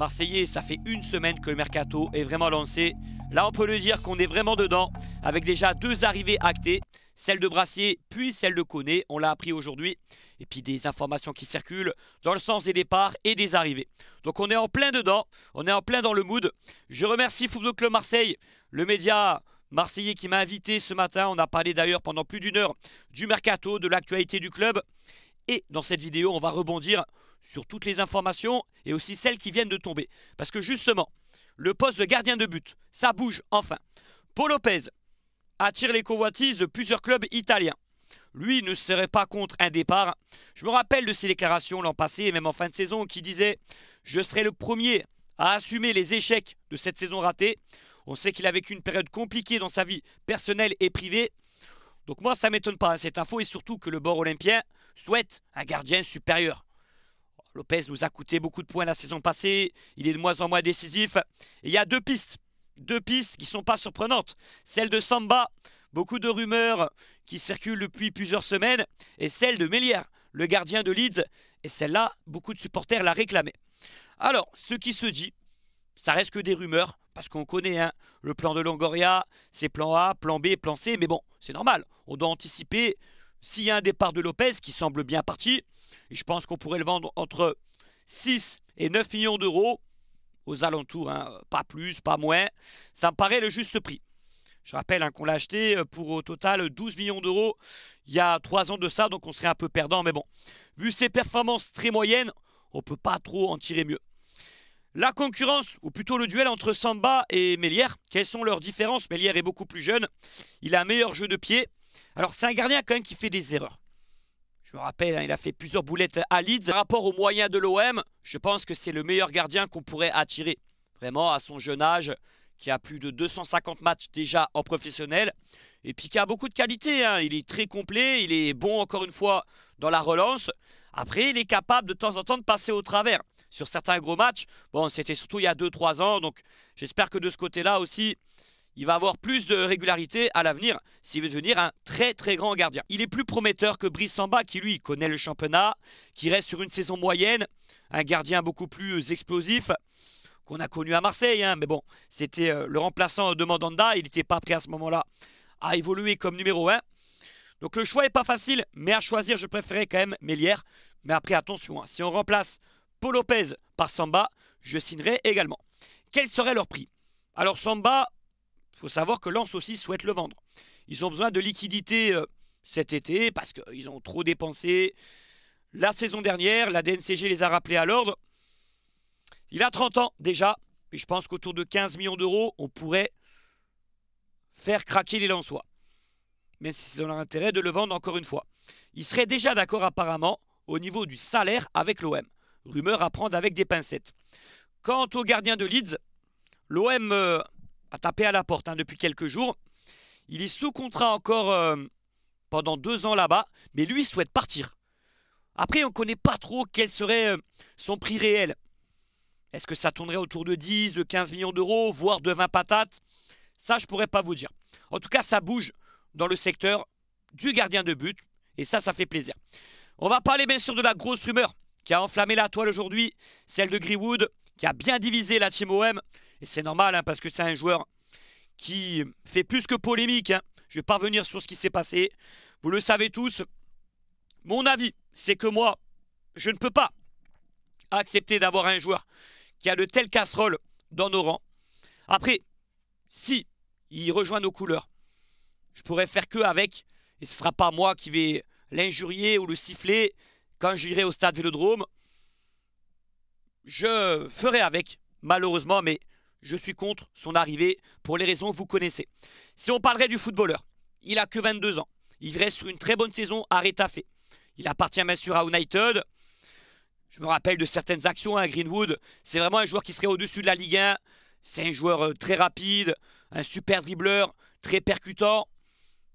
Marseillais, ça fait une semaine que le mercato est vraiment lancé. Là, on peut le dire qu'on est vraiment dedans, avec déjà deux arrivées actées. Celle de Brassier, puis celle de Coné, on l'a appris aujourd'hui. Et puis des informations qui circulent dans le sens des départs et des arrivées. Donc on est en plein dedans, on est en plein dans le mood. Je remercie Football Club Marseille, le média marseillais qui m'a invité ce matin. On a parlé d'ailleurs pendant plus d'une heure du mercato, de l'actualité du club. Et dans cette vidéo, on va rebondir sur toutes les informations et aussi celles qui viennent de tomber. Parce que justement, le poste de gardien de but, ça bouge enfin. Paul Lopez attire les convoitises de plusieurs clubs italiens. Lui ne serait pas contre un départ. Je me rappelle de ses déclarations l'an passé même en fin de saison qui disait « Je serai le premier à assumer les échecs de cette saison ratée. On sait qu'il a vécu une période compliquée dans sa vie personnelle et privée. Donc moi, ça ne m'étonne pas, hein, cette info, et surtout que le bord olympien souhaite un gardien supérieur. Lopez nous a coûté beaucoup de points la saison passée. Il est de moins en moins décisif. Et il y a deux pistes. Deux pistes qui ne sont pas surprenantes. Celle de Samba, beaucoup de rumeurs qui circulent depuis plusieurs semaines. Et celle de Mélière, le gardien de Leeds. Et celle-là, beaucoup de supporters la réclamaient. Alors, ce qui se dit, ça reste que des rumeurs. Parce qu'on connaît hein, le plan de Longoria, c'est plans A, plan B, plan C. Mais bon, c'est normal. On doit anticiper s'il y a un départ de Lopez qui semble bien parti, je pense qu'on pourrait le vendre entre 6 et 9 millions d'euros, aux alentours, hein, pas plus, pas moins. Ça me paraît le juste prix. Je rappelle hein, qu'on l'a acheté euh, pour au total 12 millions d'euros il y a 3 ans de ça, donc on serait un peu perdant. Mais bon, vu ses performances très moyennes, on ne peut pas trop en tirer mieux. La concurrence, ou plutôt le duel entre Samba et Mélière, quelles sont leurs différences Mélière est beaucoup plus jeune, il a un meilleur jeu de pied. Alors c'est un gardien quand même qui fait des erreurs. Je me rappelle, hein, il a fait plusieurs boulettes à Leeds. Par rapport aux moyens de l'OM, je pense que c'est le meilleur gardien qu'on pourrait attirer. Vraiment, à son jeune âge, qui a plus de 250 matchs déjà en professionnel. Et puis qui a beaucoup de qualité. Hein. Il est très complet, il est bon encore une fois dans la relance. Après, il est capable de temps en temps de passer au travers. Sur certains gros matchs, bon, c'était surtout il y a 2-3 ans. Donc j'espère que de ce côté-là aussi, il va avoir plus de régularité à l'avenir s'il veut devenir un très très grand gardien. Il est plus prometteur que Brice Samba qui lui connaît le championnat, qui reste sur une saison moyenne, un gardien beaucoup plus explosif qu'on a connu à Marseille. Hein. mais bon, c'était euh, le remplaçant de Mandanda, il n'était pas prêt à ce moment-là à évoluer comme numéro 1. Donc le choix n'est pas facile, mais à choisir, je préférais quand même Mélière. Mais après, attention, hein, si on remplace Paul Lopez par Samba, je signerai également. Quel serait leur prix Alors Samba, faut savoir que lance aussi souhaite le vendre. Ils ont besoin de liquidités euh, cet été parce qu'ils euh, ont trop dépensé la saison dernière. La DNCG les a rappelés à l'ordre. Il a 30 ans déjà. Et je pense qu'autour de 15 millions d'euros, on pourrait faire craquer les Lensois. mais s'ils ont dans intérêt de le vendre encore une fois. Il serait déjà d'accord apparemment au niveau du salaire avec l'OM. Rumeur à prendre avec des pincettes. Quant au gardien de Leeds, l'OM euh, a tapé à la porte hein, depuis quelques jours. Il est sous contrat encore euh, pendant deux ans là-bas, mais lui il souhaite partir. Après, on ne connaît pas trop quel serait euh, son prix réel. Est-ce que ça tournerait autour de 10, de 15 millions d'euros, voire de 20 patates Ça, je pourrais pas vous dire. En tout cas, ça bouge dans le secteur du gardien de but, et ça, ça fait plaisir. On va parler bien sûr de la grosse rumeur qui a enflammé la toile aujourd'hui, celle de Greenwood, qui a bien divisé la team OM. Et c'est normal, hein, parce que c'est un joueur qui fait plus que polémique. Je hein. Je vais pas revenir sur ce qui s'est passé. Vous le savez tous. Mon avis, c'est que moi, je ne peux pas accepter d'avoir un joueur qui a de telles casseroles dans nos rangs. Après, si il rejoint nos couleurs, je pourrais faire que avec, et ce ne sera pas moi qui vais l'injurier ou le siffler quand j'irai au stade Vélodrome. Je ferai avec, malheureusement, mais je suis contre son arrivée pour les raisons que vous connaissez. Si on parlerait du footballeur, il a que 22 ans. Il reste sur une très bonne saison à Rétafé. Il appartient bien sûr à United. Je me rappelle de certaines actions à hein, Greenwood. C'est vraiment un joueur qui serait au-dessus de la Ligue 1. C'est un joueur euh, très rapide, un super dribbleur, très percutant.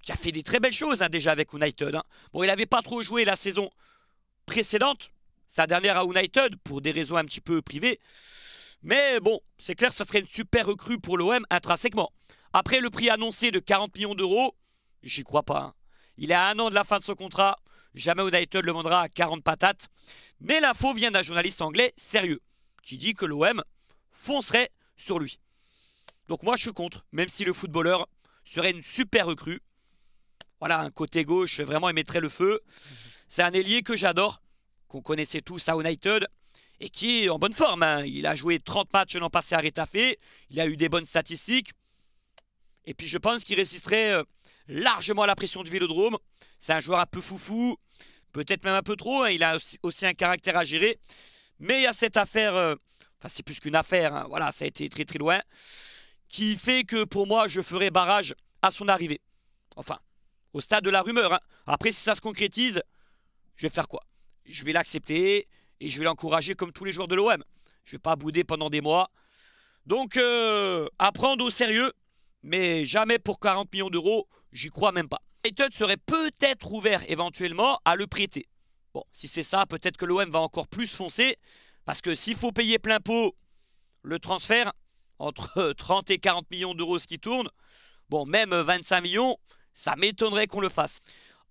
Qui a fait des très belles choses hein, déjà avec United. Hein. Bon, il n'avait pas trop joué la saison précédente, sa dernière à United, pour des raisons un petit peu privées. Mais bon, c'est clair, ça serait une super recrue pour l'OM intrinsèquement. Après le prix annoncé de 40 millions d'euros, j'y crois pas. Hein. Il est à un an de la fin de son contrat. Jamais United le vendra à 40 patates. Mais l'info vient d'un journaliste anglais sérieux qui dit que l'OM foncerait sur lui. Donc moi je suis contre, même si le footballeur serait une super recrue. Voilà, un côté gauche vraiment émettrait le feu. C'est un ailier que j'adore, qu'on connaissait tous à United et qui est en bonne forme. Hein. Il a joué 30 matchs l'an passé à Rétafé, il a eu des bonnes statistiques. Et puis je pense qu'il résisterait euh, largement à la pression du Vélodrome. C'est un joueur un peu foufou, peut-être même un peu trop. Hein. Il a aussi un caractère à gérer. Mais il y a cette affaire, euh, enfin c'est plus qu'une affaire, hein. voilà, ça a été très très loin, qui fait que pour moi je ferai barrage à son arrivée. Enfin, au stade de la rumeur. Après si ça se concrétise, je vais faire quoi Je vais l'accepter, et je vais l'encourager comme tous les joueurs de l'OM. Je ne vais pas bouder pendant des mois. Donc, euh, à prendre au sérieux, mais jamais pour 40 millions d'euros, j'y crois même pas. United serait peut-être ouvert éventuellement à le prêter. Bon, si c'est ça, peut-être que l'OM va encore plus foncer, parce que s'il faut payer plein pot le transfert, entre 30 et 40 millions d'euros ce qui tourne, bon, même 25 millions, ça m'étonnerait qu'on le fasse.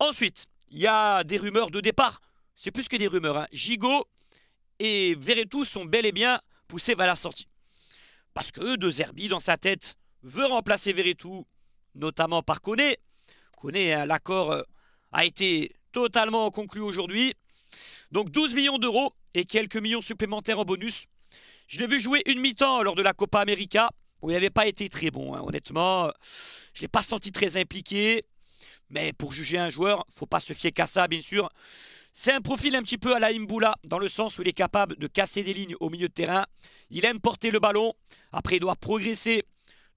Ensuite, il y a des rumeurs de départ. C'est plus que des rumeurs. Hein. Gigot et Verretou sont bel et bien poussés vers la sortie. Parce que De Zerbi, dans sa tête, veut remplacer Verretou, notamment par Koné. Koné, hein, l'accord euh, a été totalement conclu aujourd'hui. Donc 12 millions d'euros et quelques millions supplémentaires en bonus. Je l'ai vu jouer une mi-temps lors de la Copa América, où il n'avait pas été très bon, hein, honnêtement. Je ne l'ai pas senti très impliqué. Mais pour juger un joueur, il faut pas se fier qu'à ça, bien sûr. C'est un profil un petit peu à la Imboula, dans le sens où il est capable de casser des lignes au milieu de terrain. Il aime porter le ballon. Après, il doit progresser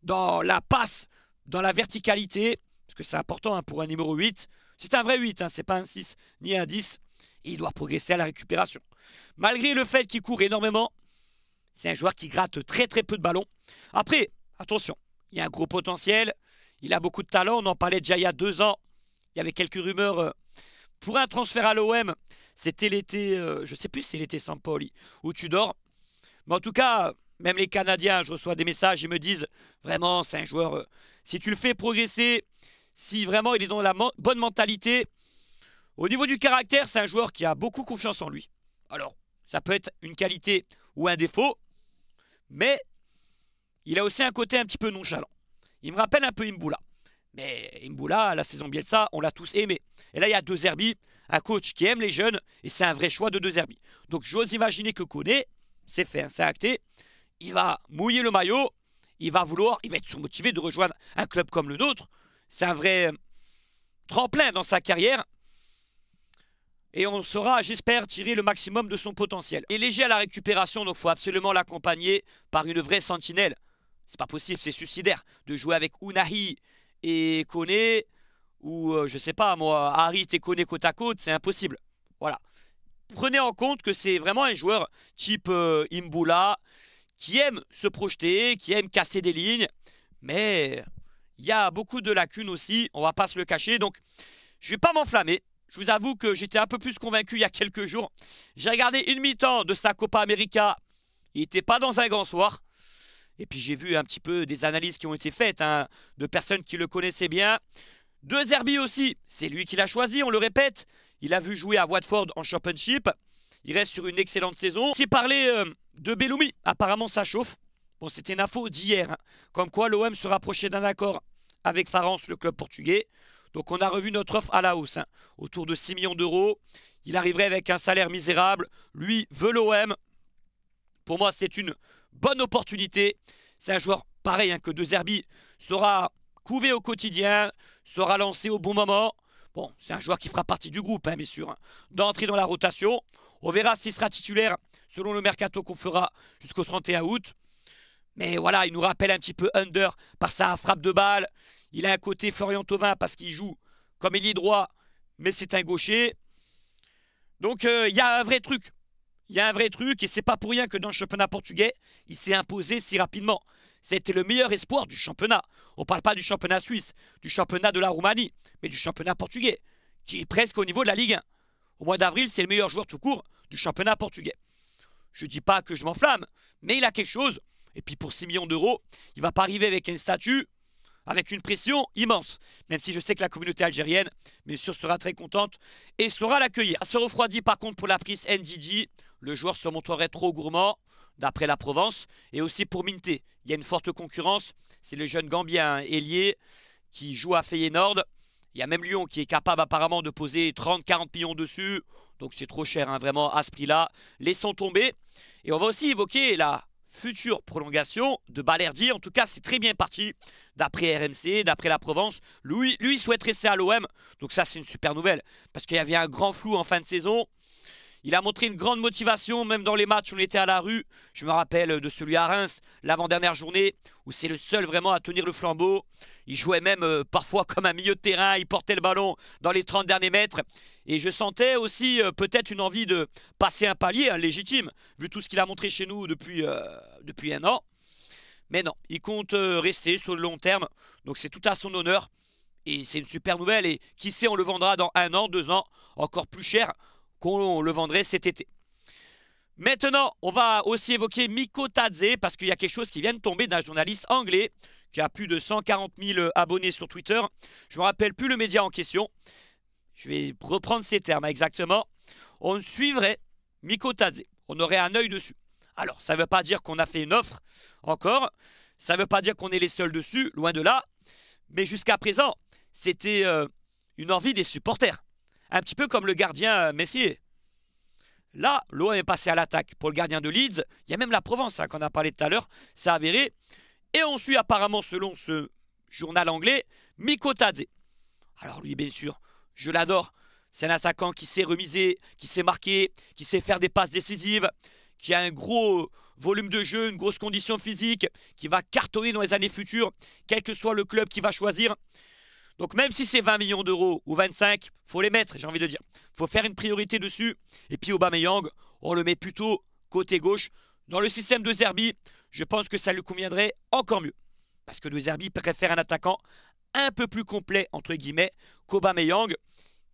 dans la passe, dans la verticalité, parce que c'est important hein, pour un numéro 8. C'est un vrai 8, hein, c'est pas un 6 ni un 10. il doit progresser à la récupération. Malgré le fait qu'il court énormément, c'est un joueur qui gratte très très peu de ballons. Après, attention, il y a un gros potentiel. Il a beaucoup de talent. On en parlait déjà il y a deux ans. Il y avait quelques rumeurs euh, pour un transfert à l'OM, c'était l'été, euh, je ne sais plus si c'est l'été sans Pauli, où tu dors. Mais en tout cas, même les Canadiens, je reçois des messages, ils me disent vraiment, c'est un joueur, euh, si tu le fais progresser, si vraiment il est dans la bonne mentalité, au niveau du caractère, c'est un joueur qui a beaucoup confiance en lui. Alors, ça peut être une qualité ou un défaut, mais il a aussi un côté un petit peu nonchalant. Il me rappelle un peu Imboula. Mais Mboula, la saison Bielsa, on l'a tous aimé. Et là, il y a deux Zerbi, un coach qui aime les jeunes, et c'est un vrai choix de deux Zerbi. Donc j'ose imaginer que Kone, c'est fait, hein, c'est acté, il va mouiller le maillot, il va vouloir, il va être surmotivé de rejoindre un club comme le nôtre. C'est un vrai euh, tremplin dans sa carrière. Et on saura, j'espère, tirer le maximum de son potentiel. Et léger à la récupération, donc il faut absolument l'accompagner par une vraie sentinelle. C'est pas possible, c'est suicidaire. De jouer avec Unahi, et connaît, ou euh, je sais pas moi, Harry et connaît côte à côte, c'est impossible. Voilà. Prenez en compte que c'est vraiment un joueur type euh, Imbula qui aime se projeter, qui aime casser des lignes, mais il y a beaucoup de lacunes aussi, on va pas se le cacher, donc je vais pas m'enflammer. Je vous avoue que j'étais un peu plus convaincu il y a quelques jours. J'ai regardé une mi-temps de sa Copa América, il n'était pas dans un grand soir. Et puis j'ai vu un petit peu des analyses qui ont été faites hein, de personnes qui le connaissaient bien. De Zerbi aussi, c'est lui qui l'a choisi, on le répète. Il a vu jouer à Watford en Championship. Il reste sur une excellente saison. s'est parlé euh, de Bellumi, apparemment ça chauffe. Bon, c'était une info d'hier, hein. comme quoi l'OM se rapprochait d'un accord avec Farence, le club portugais. Donc on a revu notre offre à la hausse, hein. autour de 6 millions d'euros. Il arriverait avec un salaire misérable. Lui veut l'OM. Pour moi, c'est une bonne opportunité. C'est un joueur pareil hein, que De Zerbi sera couvé au quotidien, sera lancé au bon moment. Bon, c'est un joueur qui fera partie du groupe, hein, bien sûr, hein. d'entrer dans la rotation. On verra s'il sera titulaire selon le mercato qu'on fera jusqu'au 31 août. Mais voilà, il nous rappelle un petit peu Under par sa frappe de balle. Il a un côté Florian Thauvin parce qu'il joue comme il est droit, mais c'est un gaucher. Donc euh, il y a un vrai truc il y a un vrai truc et c'est pas pour rien que dans le championnat portugais, il s'est imposé si rapidement. C'était le meilleur espoir du championnat. On parle pas du championnat suisse, du championnat de la Roumanie, mais du championnat portugais, qui est presque au niveau de la Ligue 1. Au mois d'avril, c'est le meilleur joueur tout court du championnat portugais. Je dis pas que je m'enflamme, mais il a quelque chose. Et puis pour 6 millions d'euros, il va pas arriver avec un statut, avec une pression immense. Même si je sais que la communauté algérienne, bien sûr, sera très contente et saura l'accueillir. Elle se refroidit par contre pour la prise NDD le joueur se montrerait trop gourmand, d'après la Provence. Et aussi pour Minté, il y a une forte concurrence. C'est le jeune Gambien Ailier hein, qui joue à Feyenoord. Il y a même Lyon qui est capable apparemment de poser 30-40 millions dessus. Donc c'est trop cher, hein, vraiment, à ce prix-là. Laissons tomber. Et on va aussi évoquer la future prolongation de Balerdi. En tout cas, c'est très bien parti. D'après RMC, d'après la Provence, lui, il souhaite rester à l'OM. Donc ça, c'est une super nouvelle. Parce qu'il y avait un grand flou en fin de saison. Il a montré une grande motivation, même dans les matchs où on était à la rue. Je me rappelle de celui à Reims, l'avant-dernière journée, où c'est le seul vraiment à tenir le flambeau. Il jouait même euh, parfois comme un milieu de terrain, il portait le ballon dans les 30 derniers mètres. Et je sentais aussi euh, peut-être une envie de passer un palier hein, légitime, vu tout ce qu'il a montré chez nous depuis, euh, depuis un an. Mais non, il compte rester sur le long terme, donc c'est tout à son honneur. Et c'est une super nouvelle, et qui sait, on le vendra dans un an, deux ans, encore plus cher qu'on le vendrait cet été. Maintenant, on va aussi évoquer Miko Tadze parce qu'il y a quelque chose qui vient de tomber d'un journaliste anglais qui a plus de 140 000 abonnés sur Twitter. Je ne me rappelle plus le média en question. Je vais reprendre ces termes exactement. On suivrait Miko Tadze. On aurait un œil dessus. Alors, ça ne veut pas dire qu'on a fait une offre encore. Ça ne veut pas dire qu'on est les seuls dessus, loin de là. Mais jusqu'à présent, c'était euh, une envie des supporters. Un petit peu comme le gardien euh, Messier. Là, l'OM est passé à l'attaque. Pour le gardien de Leeds, il y a même la Provence hein, qu'on a parlé tout à l'heure. Ça a avéré. Et on suit apparemment, selon ce journal anglais, Miko Tadze. Alors lui, bien sûr, je l'adore. C'est un attaquant qui sait remiser, qui sait marquer, qui sait faire des passes décisives, qui a un gros volume de jeu, une grosse condition physique, qui va cartonner dans les années futures, quel que soit le club qui va choisir. Donc même si c'est 20 millions d'euros ou 25, faut les mettre, j'ai envie de dire. faut faire une priorité dessus. Et puis Aubameyang, on le met plutôt côté gauche. Dans le système de Zerbi, je pense que ça lui conviendrait encore mieux. Parce que de Zerbi préfère un attaquant un peu plus complet, entre guillemets, qu'Aubameyang,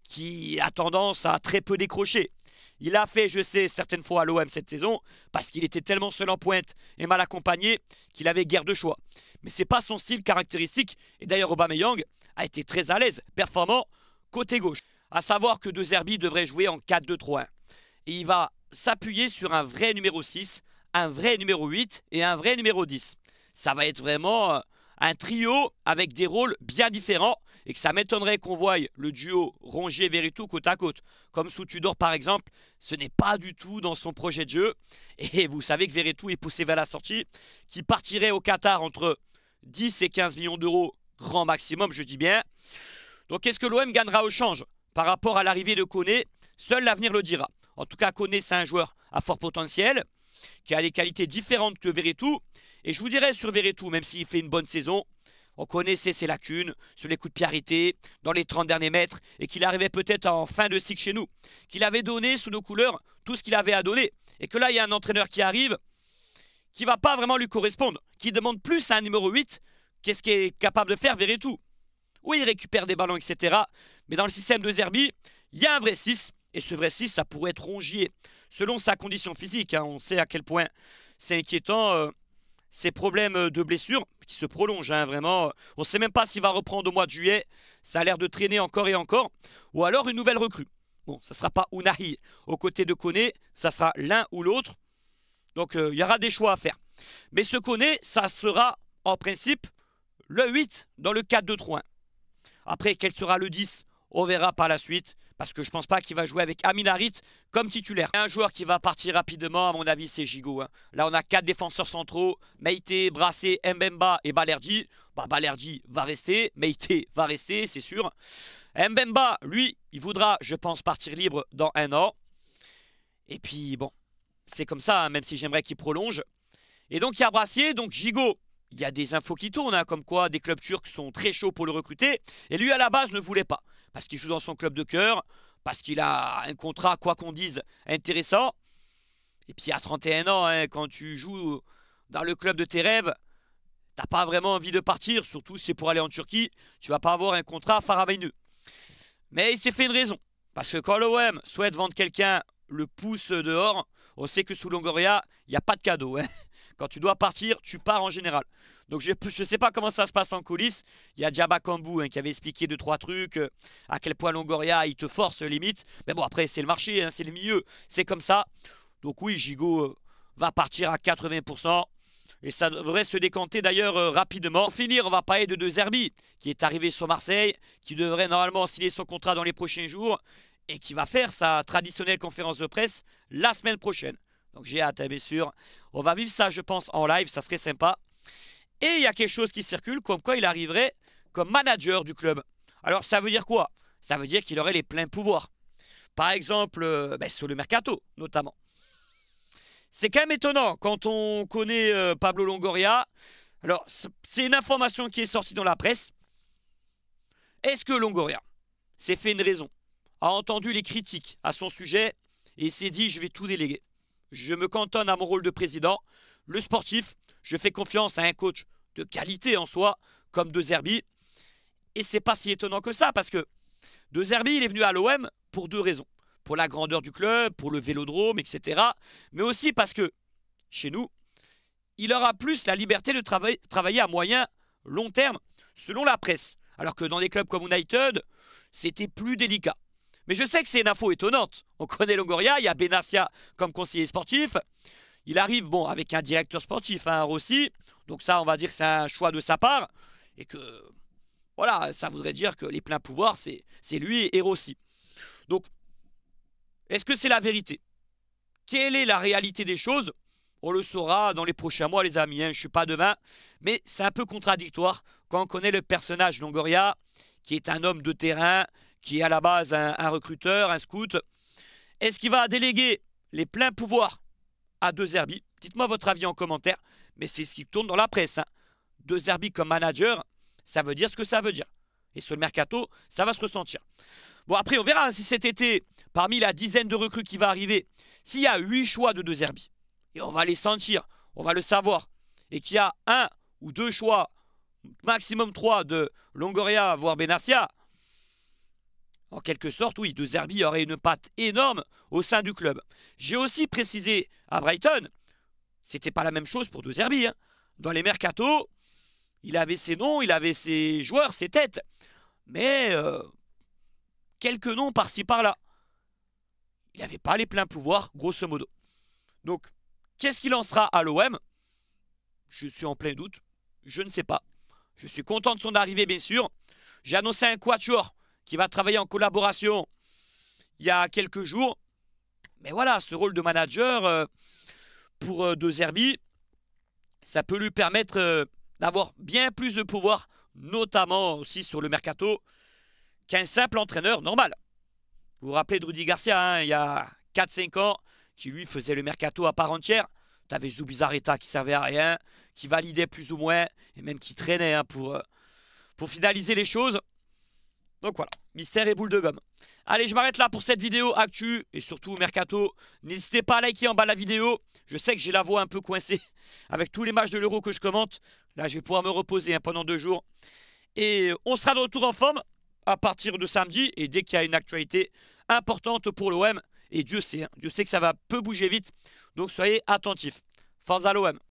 qui a tendance à très peu décrocher. Il a fait, je sais, certaines fois à l'OM cette saison, parce qu'il était tellement seul en pointe et mal accompagné qu'il avait guère de choix. Mais c'est pas son style caractéristique. Et d'ailleurs, Aubameyang a été très à l'aise, performant, côté gauche. À savoir que De Zerbi devrait jouer en 4-2-3-1. Et il va s'appuyer sur un vrai numéro 6, un vrai numéro 8 et un vrai numéro 10. Ça va être vraiment euh, un trio avec des rôles bien différents et que ça m'étonnerait qu'on voie le duo Rongier-Veritou côte à côte. Comme sous Tudor par exemple, ce n'est pas du tout dans son projet de jeu. Et vous savez que Véritou est poussé vers la sortie, qui partirait au Qatar entre 10 et 15 millions d'euros, grand maximum, je dis bien. Donc quest ce que l'OM gagnera au change par rapport à l'arrivée de Koné Seul l'avenir le dira. En tout cas, Koné, c'est un joueur à fort potentiel, qui a des qualités différentes que Veretout. Et je vous dirais sur Veretout, même s'il fait une bonne saison, on connaissait ses lacunes sur les coups de pied dans les 30 derniers mètres et qu'il arrivait peut-être en fin de cycle chez nous, qu'il avait donné sous nos couleurs tout ce qu'il avait à donner et que là il y a un entraîneur qui arrive qui va pas vraiment lui correspondre, qui demande plus à un numéro 8 qu'est-ce qu'il est capable de faire tout. Oui, il récupère des ballons, etc. Mais dans le système de Zerbi, il y a un vrai 6 et ce vrai 6, ça pourrait être Rongier selon sa condition physique. Hein. on sait à quel point c'est inquiétant. Euh, ces problèmes euh, de blessure qui se prolongent, hein, vraiment. On ne sait même pas s'il va reprendre au mois de juillet. Ça a l'air de traîner encore et encore. Ou alors une nouvelle recrue. Bon, ça ne sera pas Unahi aux côtés de Kone, ça sera l'un ou l'autre. Donc euh, il y aura des choix à faire. Mais ce Kone, ça sera en principe le 8 dans le 4-2-3-1. Après, quel sera le 10 on verra par la suite parce que je pense pas qu'il va jouer avec Amin comme titulaire. Un joueur qui va partir rapidement, à mon avis, c'est Gigot. Hein. Là, on a quatre défenseurs centraux, Meite, Brassé, Mbemba et Balerdi. Bah, Balerdi va rester, Meite va rester, c'est sûr. Mbemba, lui, il voudra, je pense, partir libre dans un an. Et puis, bon, c'est comme ça, hein, même si j'aimerais qu'il prolonge. Et donc, il y a Brassier, donc Gigot. Il y a des infos qui tournent, hein, comme quoi des clubs turcs sont très chauds pour le recruter. Et lui, à la base, ne voulait pas parce qu'il joue dans son club de cœur, parce qu'il a un contrat, quoi qu'on dise, intéressant. Et puis à 31 ans, hein, quand tu joues dans le club de tes rêves, t'as pas vraiment envie de partir, surtout si c'est pour aller en Turquie, tu vas pas avoir un contrat faramineux. Mais il s'est fait une raison, parce que quand l'OM souhaite vendre quelqu'un le pouce dehors, on sait que sous Longoria, il n'y a pas de cadeau. Hein. Quand tu dois partir, tu pars en général. Donc je ne sais pas comment ça se passe en coulisses. Il y a Djaba Kambou hein, qui avait expliqué deux trois trucs, euh, à quel point Longoria il te force euh, limite. Mais bon après c'est le marché, hein, c'est le milieu, c'est comme ça. Donc oui Gigot euh, va partir à 80%. Et ça devrait se décanter d'ailleurs rapidement. finir, on va parler de De Zerbi, qui est arrivé sur Marseille, qui devrait normalement signer son contrat dans les prochains jours, et qui va faire sa traditionnelle conférence de presse la semaine prochaine. Donc j'ai hâte, hein, bien sûr. On va vivre ça, je pense, en live, ça serait sympa. Et il y a quelque chose qui circule, comme quoi il arriverait comme manager du club. Alors ça veut dire quoi Ça veut dire qu'il aurait les pleins pouvoirs. Par exemple, euh, ben, sur le mercato, notamment. C'est quand même étonnant quand on connaît euh, Pablo Longoria. Alors, c'est une information qui est sortie dans la presse. Est-ce que Longoria s'est fait une raison, a entendu les critiques à son sujet et s'est dit je vais tout déléguer je me cantonne à mon rôle de président. Le sportif, je fais confiance à un coach de qualité en soi, comme De Zerbi. Et c'est pas si étonnant que ça, parce que De Zerbi, il est venu à l'OM pour deux raisons. Pour la grandeur du club, pour le vélodrome, etc. Mais aussi parce que, chez nous, il aura plus la liberté de travailler à moyen, long terme, selon la presse. Alors que dans des clubs comme United, c'était plus délicat. Mais je sais que c'est une info étonnante. On connaît Longoria, il y a Benassia comme conseiller sportif. Il arrive, bon, avec un directeur sportif, un hein, Rossi. Donc ça, on va dire que c'est un choix de sa part. Et que, voilà, ça voudrait dire que les pleins pouvoirs, c'est lui et Rossi. Donc, est-ce que c'est la vérité Quelle est la réalité des choses On le saura dans les prochains mois, les amis. Hein. je ne suis pas devin. Mais c'est un peu contradictoire quand on connaît le personnage Longoria, qui est un homme de terrain, qui est à la base un, recruteur, un scout, est-ce qu'il va déléguer les pleins pouvoirs à Deux Zerbi Dites-moi votre avis en commentaire, mais c'est ce qui tourne dans la presse. Deux hein. De comme manager, ça veut dire ce que ça veut dire. Et sur le mercato, ça va se ressentir. Bon, après, on verra si cet été, parmi la dizaine de recrues qui va arriver, s'il y a huit choix de deux Zerbi, et on va les sentir, on va le savoir, et qu'il y a un ou deux choix, maximum trois, de Longoria, voire Benatia. En quelque sorte, oui, De Zerbi aurait une patte énorme au sein du club. J'ai aussi précisé à Brighton, c'était pas la même chose pour De Zerbi. Hein. Dans les mercato, il avait ses noms, il avait ses joueurs, ses têtes. Mais euh, quelques noms par-ci par-là. Il n'avait pas les pleins pouvoirs, grosso modo. Donc, qu'est-ce qu'il en sera à l'OM Je suis en plein doute. Je ne sais pas. Je suis content de son arrivée, bien sûr. J'ai annoncé un quatuor qui va travailler en collaboration il y a quelques jours. Mais voilà, ce rôle de manager euh, pour euh, De Zerbi, ça peut lui permettre euh, d'avoir bien plus de pouvoir, notamment aussi sur le mercato, qu'un simple entraîneur normal. Vous vous rappelez de Rudy Garcia, hein, il y a 4-5 ans, qui lui faisait le mercato à part entière. Tu avais Zubizarreta qui servait à rien, qui validait plus ou moins, et même qui traînait hein, pour, pour finaliser les choses. Donc voilà, mystère et boule de gomme. Allez, je m'arrête là pour cette vidéo actu et surtout mercato. N'hésitez pas à liker en bas la vidéo. Je sais que j'ai la voix un peu coincée avec tous les matchs de l'Euro que je commente. Là, je vais pouvoir me reposer hein, pendant deux jours. Et on sera de retour en forme à partir de samedi et dès qu'il y a une actualité importante pour l'OM. Et Dieu sait, hein, Dieu sait que ça va peu bouger vite. Donc soyez attentifs. à l'OM